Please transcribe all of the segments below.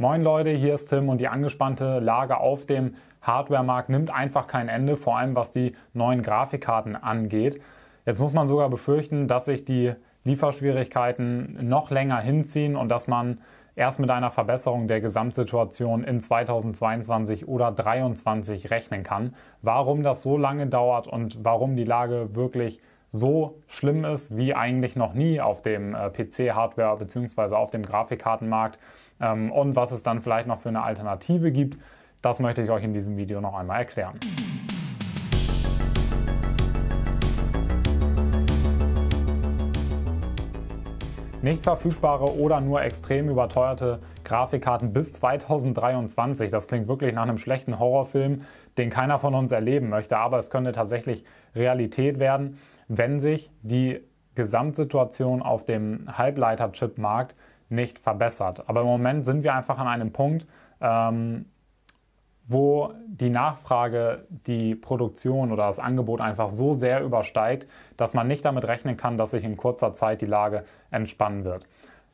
Moin Leute, hier ist Tim und die angespannte Lage auf dem Hardware-Markt nimmt einfach kein Ende, vor allem was die neuen Grafikkarten angeht. Jetzt muss man sogar befürchten, dass sich die Lieferschwierigkeiten noch länger hinziehen und dass man erst mit einer Verbesserung der Gesamtsituation in 2022 oder 2023 rechnen kann. Warum das so lange dauert und warum die Lage wirklich so schlimm ist wie eigentlich noch nie auf dem äh, PC-Hardware bzw. auf dem Grafikkartenmarkt, ähm, und was es dann vielleicht noch für eine Alternative gibt, das möchte ich euch in diesem Video noch einmal erklären. Nicht verfügbare oder nur extrem überteuerte Grafikkarten bis 2023. Das klingt wirklich nach einem schlechten Horrorfilm, den keiner von uns erleben möchte, aber es könnte tatsächlich Realität werden, wenn sich die Gesamtsituation auf dem Halbleiter-Chip-Markt nicht verbessert. Aber im Moment sind wir einfach an einem Punkt, ähm, wo die Nachfrage die Produktion oder das Angebot einfach so sehr übersteigt, dass man nicht damit rechnen kann, dass sich in kurzer Zeit die Lage entspannen wird.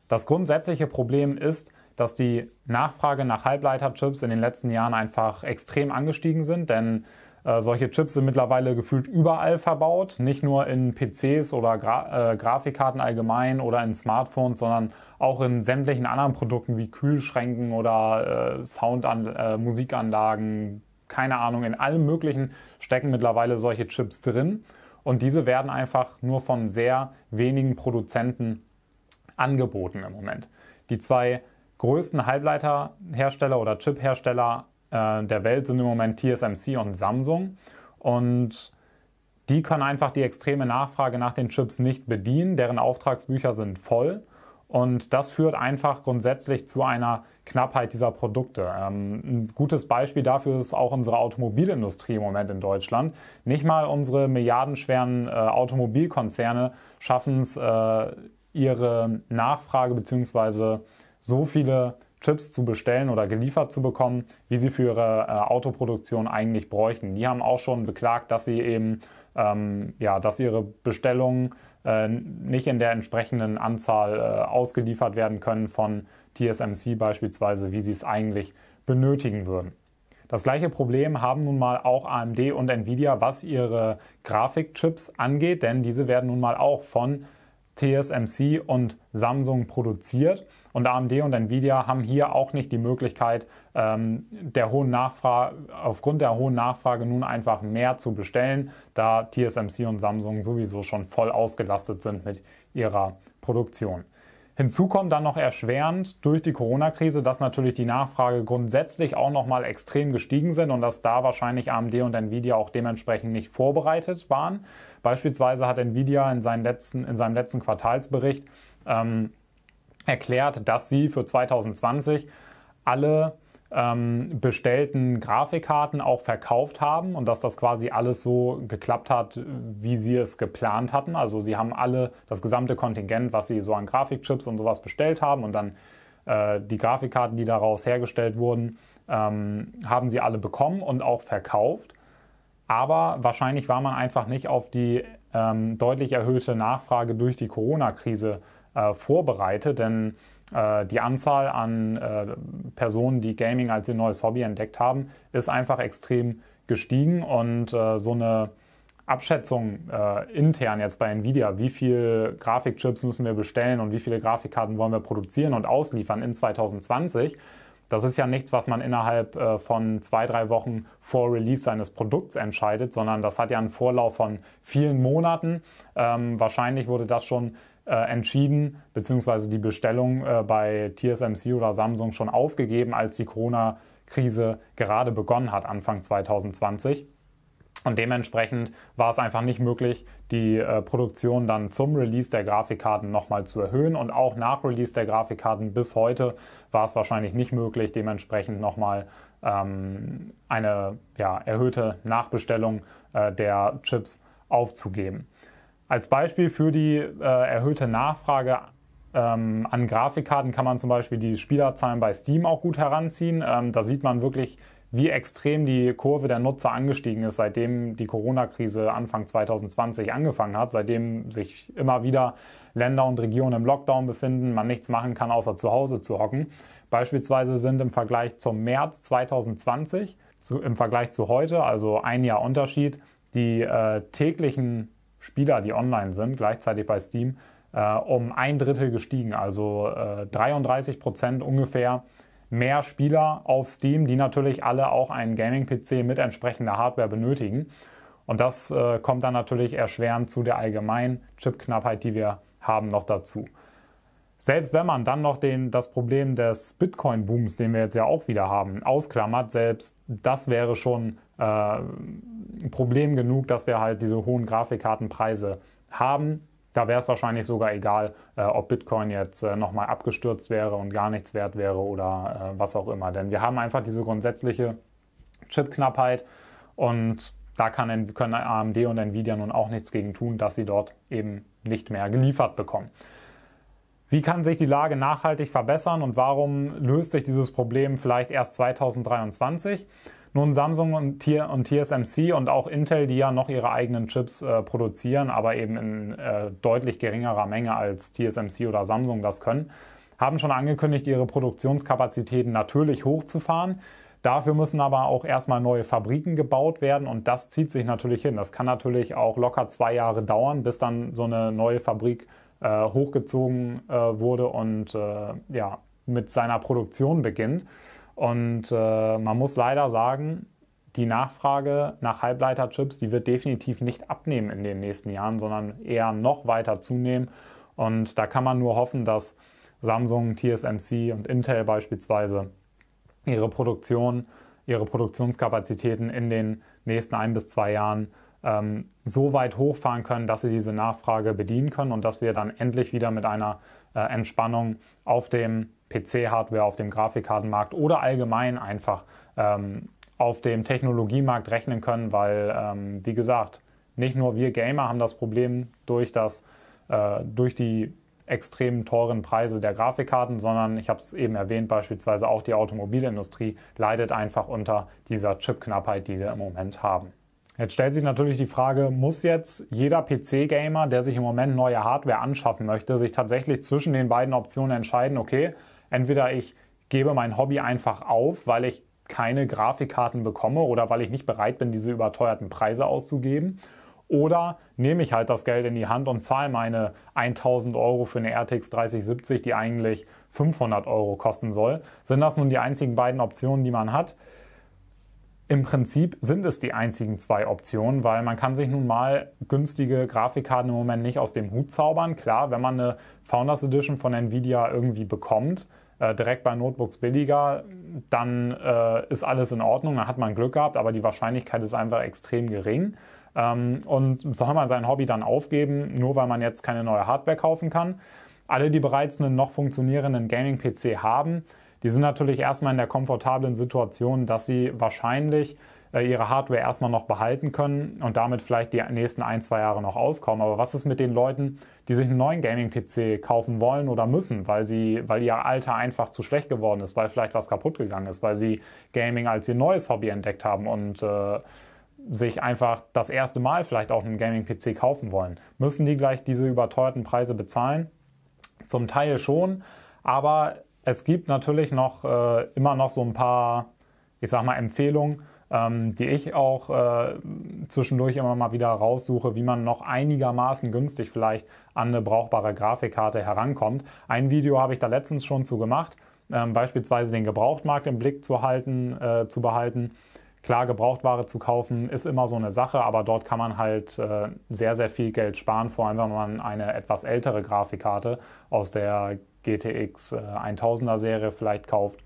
Das grundsätzliche Problem ist, dass die Nachfrage nach Halbleiterchips in den letzten Jahren einfach extrem angestiegen sind, denn äh, solche Chips sind mittlerweile gefühlt überall verbaut, nicht nur in PCs oder Gra äh, Grafikkarten allgemein oder in Smartphones, sondern auch in sämtlichen anderen Produkten wie Kühlschränken oder äh, Soundan äh, Musikanlagen, keine Ahnung, in allem Möglichen stecken mittlerweile solche Chips drin. Und diese werden einfach nur von sehr wenigen Produzenten angeboten im Moment. Die zwei größten Halbleiterhersteller oder Chiphersteller äh, der Welt sind im Moment TSMC und Samsung. Und die können einfach die extreme Nachfrage nach den Chips nicht bedienen. Deren Auftragsbücher sind voll. Und das führt einfach grundsätzlich zu einer Knappheit dieser Produkte. Ähm, ein gutes Beispiel dafür ist auch unsere Automobilindustrie im Moment in Deutschland. Nicht mal unsere milliardenschweren äh, Automobilkonzerne schaffen es, äh, ihre Nachfrage bzw. so viele Chips zu bestellen oder geliefert zu bekommen, wie sie für ihre äh, Autoproduktion eigentlich bräuchten. Die haben auch schon beklagt, dass sie eben ähm, ja, dass ihre Bestellungen äh, nicht in der entsprechenden Anzahl äh, ausgeliefert werden können von TSMC beispielsweise, wie sie es eigentlich benötigen würden. Das gleiche Problem haben nun mal auch AMD und Nvidia, was ihre Grafikchips angeht, denn diese werden nun mal auch von TSMC und Samsung produziert. Und AMD und Nvidia haben hier auch nicht die Möglichkeit, ähm, der hohen Nachfrage, aufgrund der hohen Nachfrage nun einfach mehr zu bestellen, da TSMC und Samsung sowieso schon voll ausgelastet sind mit ihrer Produktion. Hinzu kommt dann noch erschwerend durch die Corona-Krise, dass natürlich die Nachfrage grundsätzlich auch nochmal extrem gestiegen sind und dass da wahrscheinlich AMD und Nvidia auch dementsprechend nicht vorbereitet waren. Beispielsweise hat Nvidia in, seinen letzten, in seinem letzten Quartalsbericht ähm, erklärt, dass sie für 2020 alle ähm, bestellten Grafikkarten auch verkauft haben und dass das quasi alles so geklappt hat, wie sie es geplant hatten. Also sie haben alle das gesamte Kontingent, was sie so an Grafikchips und sowas bestellt haben und dann äh, die Grafikkarten, die daraus hergestellt wurden, ähm, haben sie alle bekommen und auch verkauft. Aber wahrscheinlich war man einfach nicht auf die ähm, deutlich erhöhte Nachfrage durch die Corona-Krise äh, vorbereitet, denn äh, die Anzahl an äh, Personen, die Gaming als ihr neues Hobby entdeckt haben, ist einfach extrem gestiegen und äh, so eine Abschätzung intern jetzt bei Nvidia, wie viel Grafikchips müssen wir bestellen und wie viele Grafikkarten wollen wir produzieren und ausliefern in 2020. Das ist ja nichts, was man innerhalb von zwei, drei Wochen vor Release seines Produkts entscheidet, sondern das hat ja einen Vorlauf von vielen Monaten. Ähm, wahrscheinlich wurde das schon äh, entschieden, beziehungsweise die Bestellung äh, bei TSMC oder Samsung schon aufgegeben, als die Corona-Krise gerade begonnen hat, Anfang 2020. Und dementsprechend war es einfach nicht möglich, die äh, Produktion dann zum Release der Grafikkarten nochmal zu erhöhen. Und auch nach Release der Grafikkarten bis heute war es wahrscheinlich nicht möglich, dementsprechend nochmal ähm, eine ja, erhöhte Nachbestellung äh, der Chips aufzugeben. Als Beispiel für die äh, erhöhte Nachfrage ähm, an Grafikkarten kann man zum Beispiel die Spielerzahlen bei Steam auch gut heranziehen. Ähm, da sieht man wirklich, wie extrem die Kurve der Nutzer angestiegen ist, seitdem die Corona-Krise Anfang 2020 angefangen hat, seitdem sich immer wieder Länder und Regionen im Lockdown befinden, man nichts machen kann, außer zu Hause zu hocken. Beispielsweise sind im Vergleich zum März 2020, zu, im Vergleich zu heute, also ein Jahr Unterschied, die äh, täglichen Spieler, die online sind, gleichzeitig bei Steam, äh, um ein Drittel gestiegen. Also äh, 33 Prozent ungefähr mehr Spieler auf Steam, die natürlich alle auch einen Gaming-PC mit entsprechender Hardware benötigen. Und das äh, kommt dann natürlich erschwerend zu der allgemeinen Chipknappheit, die wir haben, noch dazu. Selbst wenn man dann noch den, das Problem des Bitcoin-Booms, den wir jetzt ja auch wieder haben, ausklammert, selbst das wäre schon äh, Problem genug, dass wir halt diese hohen Grafikkartenpreise haben. Da wäre es wahrscheinlich sogar egal, äh, ob Bitcoin jetzt äh, nochmal abgestürzt wäre und gar nichts wert wäre oder äh, was auch immer. Denn wir haben einfach diese grundsätzliche Chipknappheit und da kann, können AMD und Nvidia nun auch nichts gegen tun, dass sie dort eben nicht mehr geliefert bekommen. Wie kann sich die Lage nachhaltig verbessern und warum löst sich dieses Problem vielleicht erst 2023? Nun Samsung und, TSMC und auch Intel, die ja noch ihre eigenen Chips äh, produzieren, aber eben in äh, deutlich geringerer Menge als TSMC oder Samsung das können, haben schon angekündigt, ihre Produktionskapazitäten natürlich hochzufahren. Dafür müssen aber auch erstmal neue Fabriken gebaut werden und das zieht sich natürlich hin. Das kann natürlich auch locker zwei Jahre dauern, bis dann so eine neue Fabrik äh, hochgezogen äh, wurde und äh, ja, mit seiner Produktion beginnt. Und äh, man muss leider sagen, die Nachfrage nach Halbleiterchips, die wird definitiv nicht abnehmen in den nächsten Jahren, sondern eher noch weiter zunehmen. Und da kann man nur hoffen, dass Samsung, TSMC und Intel beispielsweise ihre Produktion, ihre Produktionskapazitäten in den nächsten ein bis zwei Jahren ähm, so weit hochfahren können, dass sie diese Nachfrage bedienen können und dass wir dann endlich wieder mit einer äh, Entspannung auf dem PC-Hardware auf dem Grafikkartenmarkt oder allgemein einfach ähm, auf dem Technologiemarkt rechnen können, weil, ähm, wie gesagt, nicht nur wir Gamer haben das Problem durch, das, äh, durch die extrem teuren Preise der Grafikkarten, sondern ich habe es eben erwähnt, beispielsweise auch die Automobilindustrie leidet einfach unter dieser Chipknappheit, die wir im Moment haben. Jetzt stellt sich natürlich die Frage, muss jetzt jeder PC-Gamer, der sich im Moment neue Hardware anschaffen möchte, sich tatsächlich zwischen den beiden Optionen entscheiden, okay, Entweder ich gebe mein Hobby einfach auf, weil ich keine Grafikkarten bekomme oder weil ich nicht bereit bin, diese überteuerten Preise auszugeben. Oder nehme ich halt das Geld in die Hand und zahle meine 1000 Euro für eine RTX 3070, die eigentlich 500 Euro kosten soll. Sind das nun die einzigen beiden Optionen, die man hat? Im Prinzip sind es die einzigen zwei Optionen, weil man kann sich nun mal günstige Grafikkarten im Moment nicht aus dem Hut zaubern. Klar, wenn man eine Founders Edition von Nvidia irgendwie bekommt, äh, direkt bei Notebooks billiger, dann äh, ist alles in Ordnung, dann hat man Glück gehabt, aber die Wahrscheinlichkeit ist einfach extrem gering. Ähm, und soll man sein Hobby dann aufgeben, nur weil man jetzt keine neue Hardware kaufen kann? Alle, die bereits einen noch funktionierenden Gaming-PC haben, die sind natürlich erstmal in der komfortablen Situation, dass sie wahrscheinlich äh, ihre Hardware erstmal noch behalten können und damit vielleicht die nächsten ein, zwei Jahre noch auskommen. Aber was ist mit den Leuten, die sich einen neuen Gaming-PC kaufen wollen oder müssen, weil, sie, weil ihr Alter einfach zu schlecht geworden ist, weil vielleicht was kaputt gegangen ist, weil sie Gaming als ihr neues Hobby entdeckt haben und äh, sich einfach das erste Mal vielleicht auch einen Gaming-PC kaufen wollen? Müssen die gleich diese überteuerten Preise bezahlen? Zum Teil schon, aber es gibt natürlich noch äh, immer noch so ein paar, ich sag mal, Empfehlungen, ähm, die ich auch äh, zwischendurch immer mal wieder raussuche, wie man noch einigermaßen günstig vielleicht an eine brauchbare Grafikkarte herankommt. Ein Video habe ich da letztens schon zu gemacht, ähm, beispielsweise den Gebrauchtmarkt im Blick zu, halten, äh, zu behalten. Klar, Gebrauchtware zu kaufen ist immer so eine Sache, aber dort kann man halt äh, sehr, sehr viel Geld sparen, vor allem wenn man eine etwas ältere Grafikkarte aus der GTX 1000er äh, Serie vielleicht kauft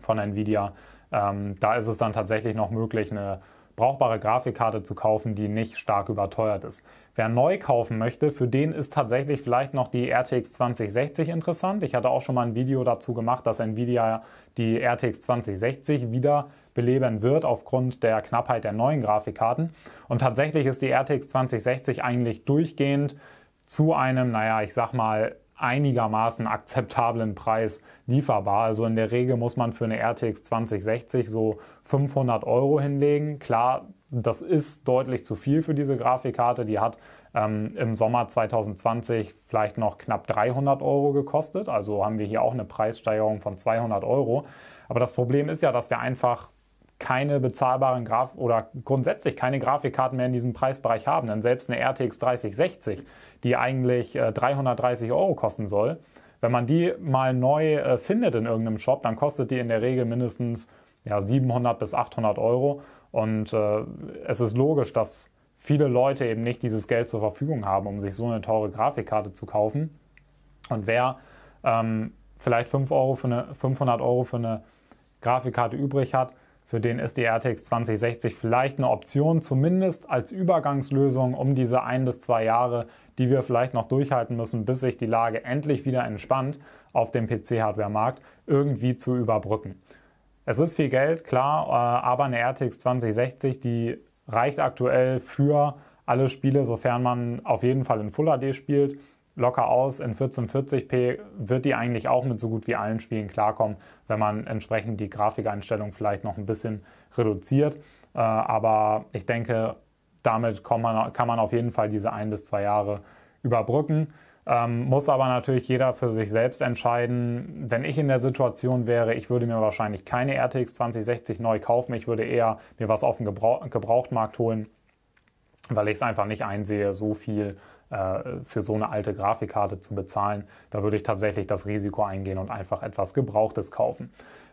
von Nvidia. Ähm, da ist es dann tatsächlich noch möglich, eine brauchbare Grafikkarte zu kaufen, die nicht stark überteuert ist. Wer neu kaufen möchte, für den ist tatsächlich vielleicht noch die RTX 2060 interessant. Ich hatte auch schon mal ein Video dazu gemacht, dass Nvidia die RTX 2060 wieder beleben wird aufgrund der Knappheit der neuen Grafikkarten. Und tatsächlich ist die RTX 2060 eigentlich durchgehend zu einem, naja, ich sag mal, einigermaßen akzeptablen Preis lieferbar. Also in der Regel muss man für eine RTX 2060 so 500 Euro hinlegen. Klar, das ist deutlich zu viel für diese Grafikkarte. Die hat ähm, im Sommer 2020 vielleicht noch knapp 300 Euro gekostet. Also haben wir hier auch eine Preissteigerung von 200 Euro. Aber das Problem ist ja, dass wir einfach keine bezahlbaren Graf oder grundsätzlich keine Grafikkarten mehr in diesem Preisbereich haben. Denn selbst eine RTX 3060, die eigentlich 330 äh, Euro kosten soll, wenn man die mal neu äh, findet in irgendeinem Shop, dann kostet die in der Regel mindestens ja, 700 bis 800 Euro. Und äh, es ist logisch, dass viele Leute eben nicht dieses Geld zur Verfügung haben, um sich so eine teure Grafikkarte zu kaufen. Und wer ähm, vielleicht 5 Euro für eine, 500 Euro für eine Grafikkarte übrig hat, für den ist die RTX 2060 vielleicht eine Option, zumindest als Übergangslösung um diese ein bis zwei Jahre, die wir vielleicht noch durchhalten müssen, bis sich die Lage endlich wieder entspannt auf dem PC-Hardware-Markt, irgendwie zu überbrücken. Es ist viel Geld, klar, äh, aber eine RTX 2060, die reicht aktuell für alle Spiele, sofern man auf jeden Fall in Full HD spielt locker aus. In 1440p wird die eigentlich auch mit so gut wie allen Spielen klarkommen, wenn man entsprechend die Grafikeinstellung vielleicht noch ein bisschen reduziert. Äh, aber ich denke, damit kann man, kann man auf jeden Fall diese ein bis zwei Jahre überbrücken. Ähm, muss aber natürlich jeder für sich selbst entscheiden. Wenn ich in der Situation wäre, ich würde mir wahrscheinlich keine RTX 2060 neu kaufen. Ich würde eher mir was auf dem Gebrauch Gebrauchtmarkt holen, weil ich es einfach nicht einsehe, so viel äh, für so eine alte Grafikkarte zu bezahlen. Da würde ich tatsächlich das Risiko eingehen und einfach etwas Gebrauchtes kaufen.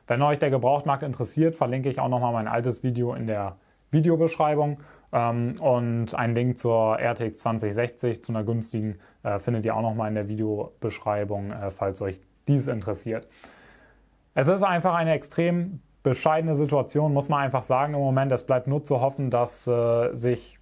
Wenn euch der Gebrauchtmarkt interessiert, verlinke ich auch nochmal mein altes Video in der Videobeschreibung. Ähm, und einen Link zur RTX 2060 zu einer günstigen äh, findet ihr auch nochmal in der Videobeschreibung, äh, falls euch dies interessiert. Es ist einfach eine extrem bescheidene Situation, muss man einfach sagen im Moment. Es bleibt nur zu hoffen, dass sich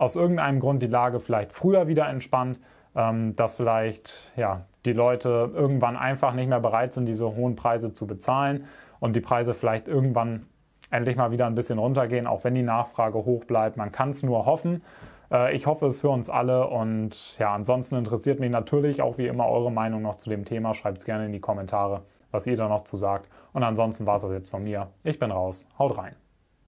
aus irgendeinem Grund die Lage vielleicht früher wieder entspannt, ähm, dass vielleicht ja, die Leute irgendwann einfach nicht mehr bereit sind, diese hohen Preise zu bezahlen und die Preise vielleicht irgendwann endlich mal wieder ein bisschen runtergehen, auch wenn die Nachfrage hoch bleibt. Man kann es nur hoffen. Äh, ich hoffe es für uns alle und ja, ansonsten interessiert mich natürlich auch wie immer eure Meinung noch zu dem Thema. Schreibt es gerne in die Kommentare, was ihr da noch zu sagt. Und ansonsten war es das jetzt von mir. Ich bin raus. Haut rein.